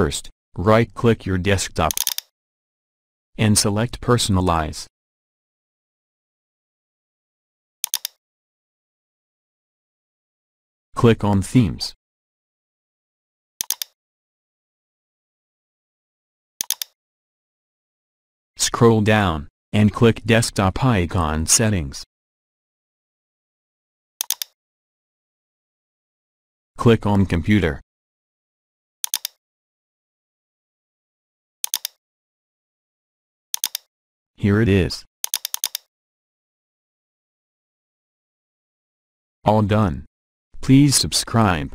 First, right-click your desktop and select Personalize. Click on Themes. Scroll down, and click Desktop Icon Settings. Click on Computer. Here it is. All done. Please subscribe.